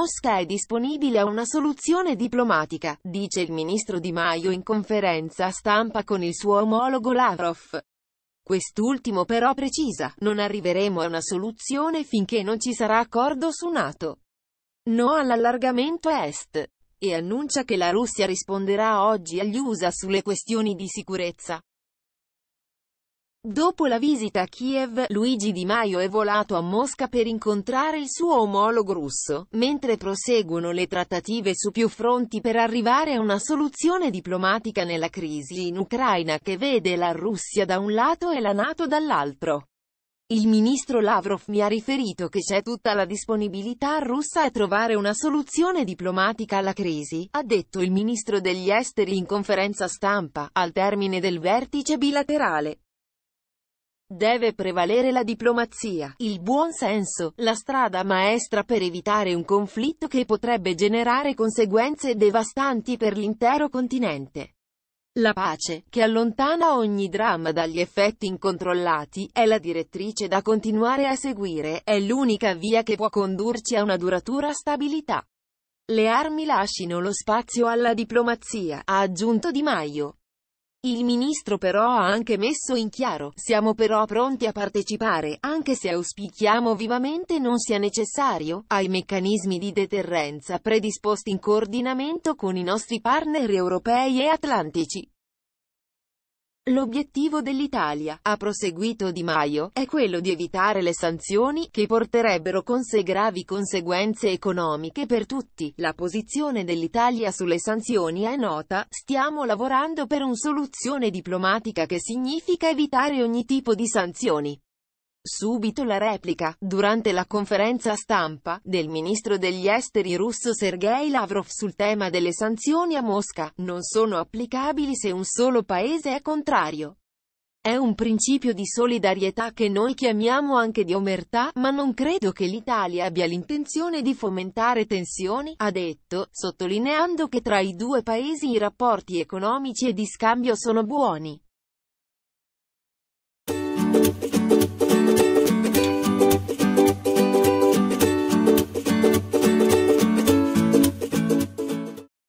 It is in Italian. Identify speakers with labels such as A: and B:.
A: Mosca è disponibile a una soluzione diplomatica, dice il ministro Di Maio in conferenza stampa con il suo omologo Lavrov. Quest'ultimo però precisa, non arriveremo a una soluzione finché non ci sarà accordo su Nato. No all'allargamento est. E annuncia che la Russia risponderà oggi agli USA sulle questioni di sicurezza. Dopo la visita a Kiev, Luigi Di Maio è volato a Mosca per incontrare il suo omologo russo, mentre proseguono le trattative su più fronti per arrivare a una soluzione diplomatica nella crisi in Ucraina che vede la Russia da un lato e la Nato dall'altro. Il ministro Lavrov mi ha riferito che c'è tutta la disponibilità russa a trovare una soluzione diplomatica alla crisi, ha detto il ministro degli esteri in conferenza stampa, al termine del vertice bilaterale. Deve prevalere la diplomazia, il buon senso, la strada maestra per evitare un conflitto che potrebbe generare conseguenze devastanti per l'intero continente. La pace, che allontana ogni dramma dagli effetti incontrollati, è la direttrice da continuare a seguire, è l'unica via che può condurci a una duratura stabilità. Le armi lascino lo spazio alla diplomazia, ha aggiunto Di Maio. Il ministro però ha anche messo in chiaro, siamo però pronti a partecipare, anche se auspichiamo vivamente non sia necessario, ai meccanismi di deterrenza predisposti in coordinamento con i nostri partner europei e atlantici. L'obiettivo dell'Italia, ha proseguito Di Maio, è quello di evitare le sanzioni, che porterebbero con sé gravi conseguenze economiche per tutti. La posizione dell'Italia sulle sanzioni è nota, stiamo lavorando per una soluzione diplomatica che significa evitare ogni tipo di sanzioni. Subito la replica, durante la conferenza stampa, del ministro degli esteri russo Sergei Lavrov sul tema delle sanzioni a Mosca, non sono applicabili se un solo paese è contrario. È un principio di solidarietà che noi chiamiamo anche di omertà, ma non credo che l'Italia abbia l'intenzione di fomentare tensioni, ha detto, sottolineando che tra i due paesi i rapporti economici e di scambio sono buoni.